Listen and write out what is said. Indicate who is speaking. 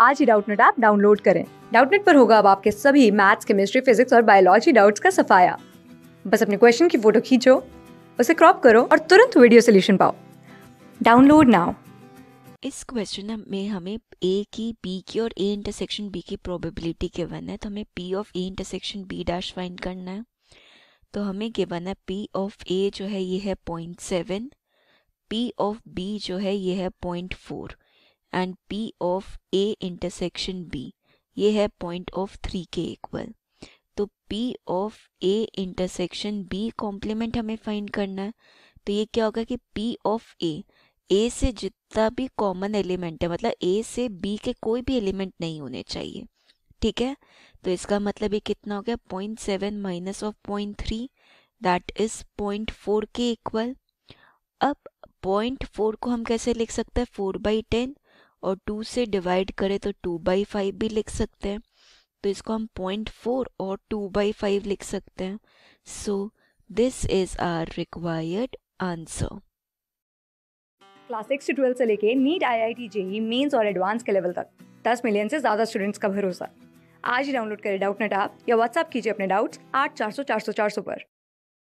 Speaker 1: आज ही Doubtnut app download करें डाउटनेट पर होगा अब आपके सभी मैथ्स केमिस्ट्री फिजिक्स और बायोलॉजी डाउट्स का सफाया बस अपने क्वेश्चन की फोटो खींचो उसे क्रॉप करो और तुरंत वीडियो सोल्यूशन पाओ डाउनलोड नाउ
Speaker 2: इस क्वेश्चन में हमें ए की बी की और ए इंटरसेक्शन बी की प्रोबेबिलिटी गिवन है तो हमें P of A intersection B dash find करना है तो हमें गिवन है पी ऑफ ए जो है ये है point seven P of B जो है ये है point four and P of A intersection B ये है पॉइंट ऑफ थ्री के इक्वल तो P of A intersection B complement हमें फाइंड करना है तो ये क्या होगा कि पी ऑफ ए ए से जितना भी कॉमन एलिमेंट है मतलब ए से बी के कोई भी एलिमेंट नहीं होने चाहिए ठीक है तो इसका मतलब ये कितना हो गया point seven minus of point three that is point four के इक्वल अब पॉइंट फोर को हम कैसे लिख सकते हैं फोर बाई टेन और टू से डिवाइड करें तो टू बाई फाइव भी लिख सकते हैं तो इसको हम पॉइंट फोर और टू बाई फाइव लिख सकते हैं so this is our required answer
Speaker 1: class six से ट्वेल्थ से लेके NEET I I T JEE Mains और एडवांस के लेवल तक
Speaker 3: दस मिलियन से ज़्यादा स्टूडेंट्स का भरोसा आज ही डाउनलोड करें डाउट नेट आप या व्हाट्सअप कीजिए अपने डाउट्स आठ चार सौ चार सौ चार सौ पर